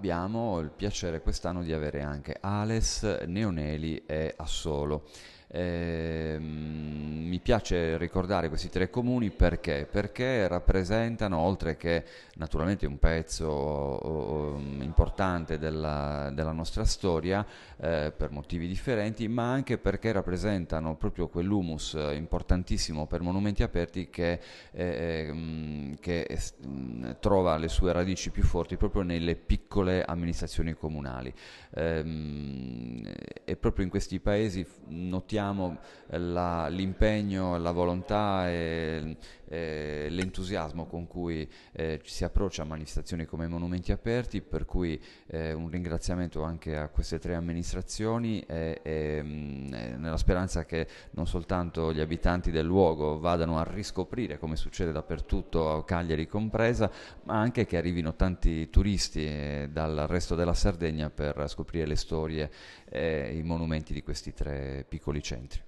Abbiamo il piacere quest'anno di avere anche Ales, Neoneli e Assolo. Eh, mi piace ricordare questi tre comuni perché? Perché rappresentano, oltre che naturalmente un pezzo importante della, della nostra storia eh, per motivi differenti, ma anche perché rappresentano proprio quell'humus importantissimo per monumenti aperti che, eh, ehm, che mh, mm, trova le sue radici più forti proprio nelle piccole amministrazioni comunali. Ehm, e proprio in questi paesi notiamo eh, la, l'impegno, la volontà e, e l'entusiasmo con cui eh, ci si approccia a manifestazioni come i monumenti aperti, per cui eh, un ringraziamento anche a queste tre amministrazioni e, e, mm, speranza che non soltanto gli abitanti del luogo vadano a riscoprire come succede dappertutto, Cagliari compresa, ma anche che arrivino tanti turisti eh, dal resto della Sardegna per scoprire le storie e i monumenti di questi tre piccoli centri.